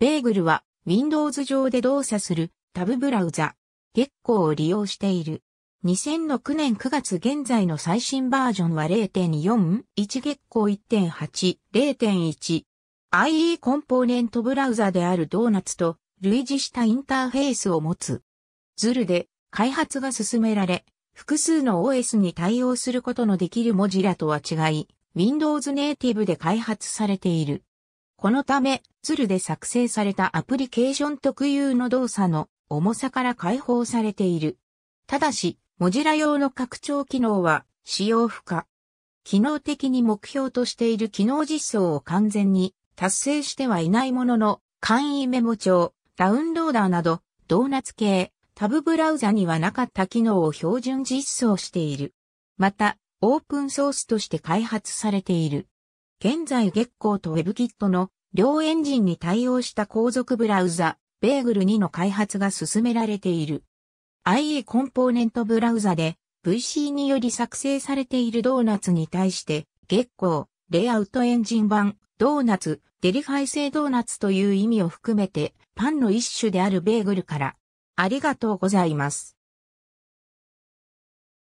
ベーグルは Windows 上で動作するタブブラウザ、月光を利用している。2006年9月現在の最新バージョンは0.4、1月光1.8、0.1。IE コンポーネントブラウザであるドーナツと類似したインターフェースを持つ。ズルで開発が進められ、複数の OS に対応することのできる文字らとは違い、Windows ネイティブで開発されている。このため、ツルで作成されたアプリケーション特有の動作の重さから解放されている。ただし、モジュラ用の拡張機能は使用不可。機能的に目標としている機能実装を完全に達成してはいないものの、簡易メモ帳、ダウンローダーなど、ドーナツ系、タブブラウザにはなかった機能を標準実装している。また、オープンソースとして開発されている。現在月光と WebKit の両エンジンに対応した後続ブラウザ、ベーグル2の開発が進められている。i e コンポーネントブラウザで VC により作成されているドーナツに対して、月光、レイアウトエンジン版、ドーナツ、デリファイ製ドーナツという意味を含めて、パンの一種であるベーグルから、ありがとうございます。